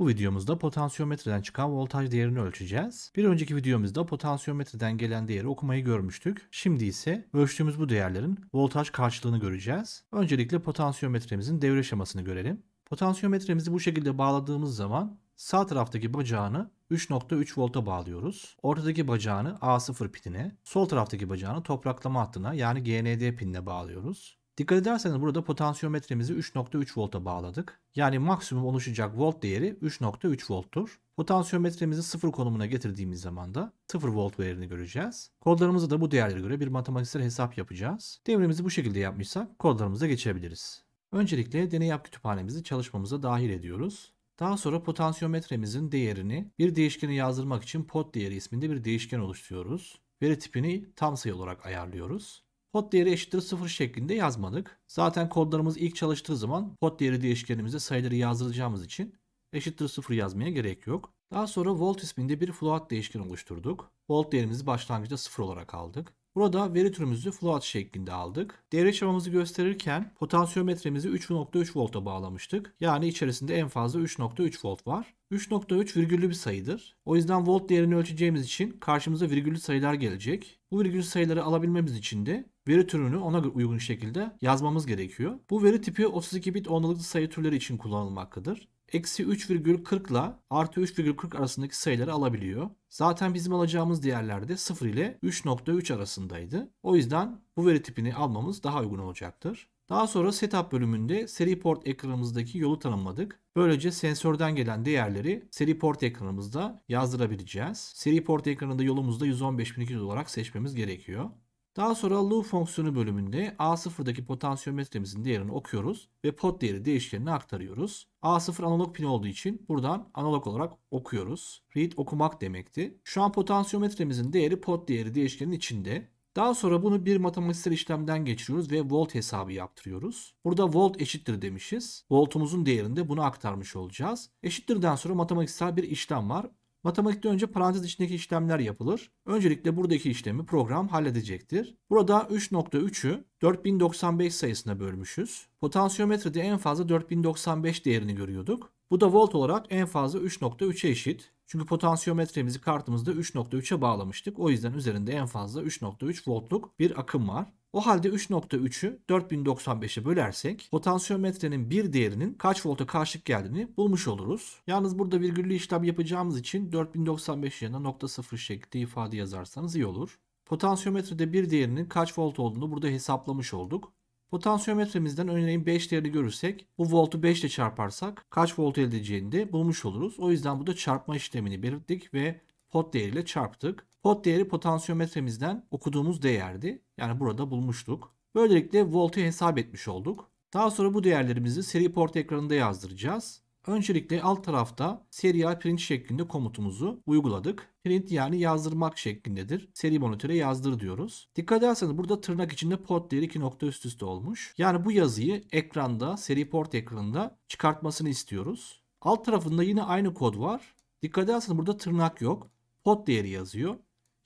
Bu videomuzda potansiyometreden çıkan voltaj değerini ölçeceğiz. Bir önceki videomuzda potansiyometreden gelen değeri okumayı görmüştük. Şimdi ise ölçtüğümüz bu değerlerin voltaj karşılığını göreceğiz. Öncelikle potansiyometremizin devre şemasını görelim. Potansiyometremizi bu şekilde bağladığımız zaman sağ taraftaki bacağını 3.3 volta bağlıyoruz. Ortadaki bacağını A0 pinine, sol taraftaki bacağını topraklama hattına yani GND pinine bağlıyoruz. Dikkat ederseniz burada potansiyometremizi 3.3 volta bağladık. Yani maksimum oluşacak volt değeri 3.3 volttur. Potansiyometremizi sıfır konumuna getirdiğimiz zaman da 0 volt değerini göreceğiz. Kodlarımızı da bu değerlere göre bir matematiksel hesap yapacağız. Devrimizi bu şekilde yapmışsak kodlarımıza geçebiliriz. Öncelikle deney yap kütüphanemizi çalışmamıza dahil ediyoruz. Daha sonra potansiyometremizin değerini bir değişkene yazdırmak için pot değeri isminde bir değişken oluşturuyoruz. Veri tipini tam sayı olarak ayarlıyoruz. Pot değeri eşittir 0 şeklinde yazmadık. Zaten kodlarımız ilk çalıştığı zaman pot değeri değişkenimize sayıları yazdıracağımız için eşittir 0 yazmaya gerek yok. Daha sonra volt isminde bir float değişken oluşturduk. Volt değerimizi başlangıçta 0 olarak aldık. Burada veri türümüzü float şeklinde aldık. Devre çabamızı gösterirken potansiyometremizi 3.3 volta bağlamıştık. Yani içerisinde en fazla 3.3 volt var. 3.3 virgüllü bir sayıdır. O yüzden volt değerini ölçeceğimiz için karşımıza virgüllü sayılar gelecek. Bu virgül sayıları alabilmemiz için de veri türünü ona uygun şekilde yazmamız gerekiyor. Bu veri tipi 32 bit ondalıklı sayı türleri için kullanılmaktadır. Eksi 3,40 ile artı 3,40 arasındaki sayıları alabiliyor. Zaten bizim alacağımız değerlerde 0 ile 3.3 arasındaydı. O yüzden bu veri tipini almamız daha uygun olacaktır. Daha sonra setup bölümünde seri port ekranımızdaki yolu tanımladık. Böylece sensörden gelen değerleri seri port ekranımızda yazdırabileceğiz. Seri port ekranında yolumuzda 115.200 olarak seçmemiz gerekiyor. Daha sonra loop fonksiyonu bölümünde A0'daki potansiyometremizin değerini okuyoruz ve pot değeri değişkenine aktarıyoruz. A0 analog pin olduğu için buradan analog olarak okuyoruz. Read okumak demekti. Şu an potansiyometremizin değeri pot değeri değişkenin içinde. Daha sonra bunu bir matematiksel işlemden geçiriyoruz ve volt hesabı yaptırıyoruz. Burada volt eşittir demişiz. Voltumuzun değerini de buna aktarmış olacağız. Eşittirden sonra matematiksel bir işlem var. Matematikte önce parantez içindeki işlemler yapılır. Öncelikle buradaki işlemi program halledecektir. Burada 3.3'ü 4095 sayısına bölmüşüz. Potansiyometrede en fazla 4095 değerini görüyorduk. Bu da volt olarak en fazla 3.3'e eşit. Çünkü potansiyometremizi kartımızda 3.3'e bağlamıştık. O yüzden üzerinde en fazla 3.3 voltluk bir akım var. O halde 3.3'ü 4095'e bölersek potansiyometrenin bir değerinin kaç volta karşılık geldiğini bulmuş oluruz. Yalnız burada virgüllü işlem yapacağımız için 4095 yerine nokta sıfır şeklinde ifade yazarsanız iyi olur. Potansiyometrede bir değerinin kaç volt olduğunu burada hesaplamış olduk. Potansiyometremizden örneğin 5 değerini görürsek bu voltu 5 ile çarparsak kaç volt elde edeceğini de bulmuş oluruz. O yüzden burada çarpma işlemini belirttik ve pot değeriyle çarptık. Pot değeri potansiyometremizden okuduğumuz değerdi. Yani burada bulmuştuk. Böylelikle voltu hesap etmiş olduk. Daha sonra bu değerlerimizi seri port ekranında yazdıracağız. Öncelikle alt tarafta serial print şeklinde komutumuzu uyguladık. Print yani yazdırmak şeklindedir. Seri monitöre yazdır diyoruz. Dikkat ederseniz burada tırnak içinde port değeri 2 nokta üst üste olmuş. Yani bu yazıyı ekranda, seri port ekranında çıkartmasını istiyoruz. Alt tarafında yine aynı kod var. Dikkat ederseniz burada tırnak yok. Pot değeri yazıyor.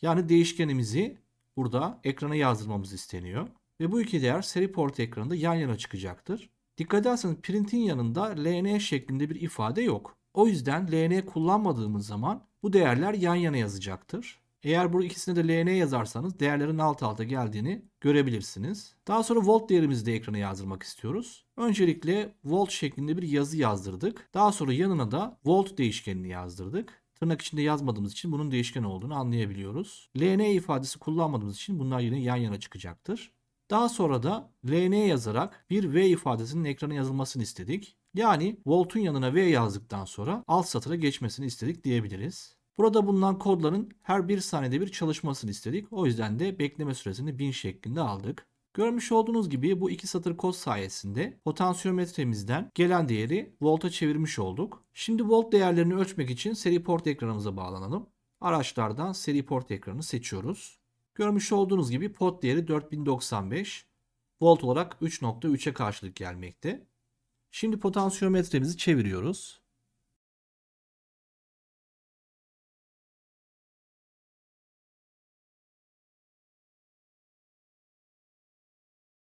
Yani değişkenimizi burada ekrana yazdırmamız isteniyor. Ve bu iki değer seri port ekranında yan yana çıkacaktır. Dikkat ederseniz print'in yanında ln şeklinde bir ifade yok. O yüzden ln kullanmadığımız zaman bu değerler yan yana yazacaktır. Eğer bu ikisine de ln yazarsanız değerlerin alt alta geldiğini görebilirsiniz. Daha sonra volt değerimizi de ekrana yazdırmak istiyoruz. Öncelikle volt şeklinde bir yazı yazdırdık. Daha sonra yanına da volt değişkenini yazdırdık tırnak içinde yazmadığımız için bunun değişken olduğunu anlayabiliyoruz. LN ifadesi kullanmadığımız için bunlar yine yan yana çıkacaktır. Daha sonra da LN yazarak bir V ifadesinin ekrana yazılmasını istedik. Yani voltun yanına V yazdıktan sonra alt satıra geçmesini istedik diyebiliriz. Burada bulunan kodların her bir saniyede bir çalışmasını istedik. O yüzden de bekleme süresini 1000 şeklinde aldık. Görmüş olduğunuz gibi bu iki satır kod sayesinde potansiyometremizden gelen değeri volta çevirmiş olduk. Şimdi volt değerlerini ölçmek için seri port ekranımıza bağlanalım. Araçlardan seri port ekranı seçiyoruz. Görmüş olduğunuz gibi pot değeri 4095 volt olarak 3.3'e karşılık gelmekte. Şimdi potansiyometremizi çeviriyoruz.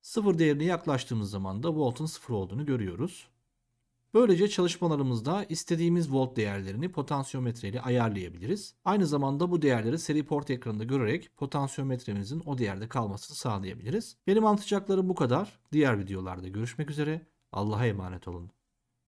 Sıfır değerine yaklaştığımız zaman da voltun sıfır olduğunu görüyoruz. Böylece çalışmalarımızda istediğimiz volt değerlerini potansiyometre ile ayarlayabiliriz. Aynı zamanda bu değerleri seri port ekranında görerek potansiyometremizin o değerde kalmasını sağlayabiliriz. Benim anlatacaklarım bu kadar. Diğer videolarda görüşmek üzere. Allah'a emanet olun.